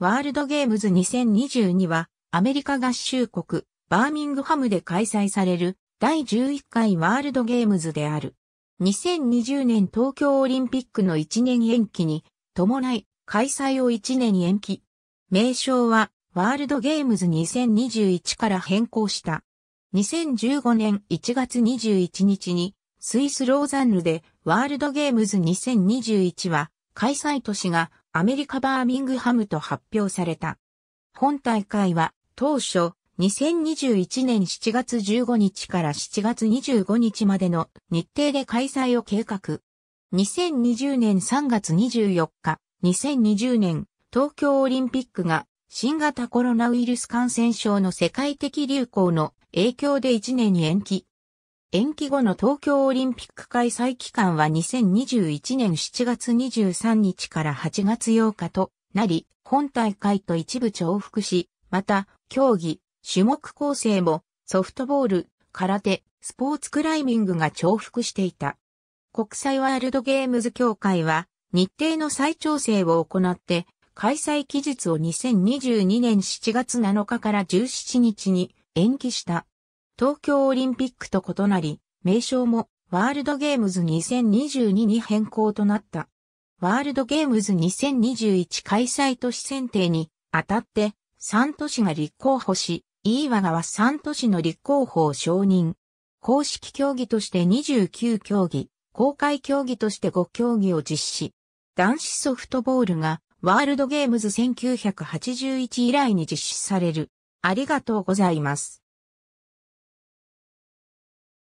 ワールドゲームズ2022はアメリカ合衆国バーミングハムで開催される第11回ワールドゲームズである。2020年東京オリンピックの1年延期に伴い開催を1年延期。名称はワールドゲームズ2021から変更した。2015年1月21日にスイスローザンヌでワールドゲームズ2021は開催都市がアメリカバーミングハムと発表された。本大会は当初2021年7月15日から7月25日までの日程で開催を計画。2020年3月24日、2020年東京オリンピックが新型コロナウイルス感染症の世界的流行の影響で1年に延期。延期後の東京オリンピック開催期間は2021年7月23日から8月8日となり、本大会と一部重複し、また、競技、種目構成も、ソフトボール、空手、スポーツクライミングが重複していた。国際ワールドゲームズ協会は、日程の再調整を行って、開催期日を2022年7月7日から17日に延期した。東京オリンピックと異なり、名称もワールドゲームズ2022に変更となった。ワールドゲームズ2021開催都市選定にあたって3都市が立候補し、飯和川3都市の立候補を承認。公式競技として29競技、公開競技として5競技を実施。男子ソフトボールがワールドゲームズ1981以来に実施される。ありがとうございます。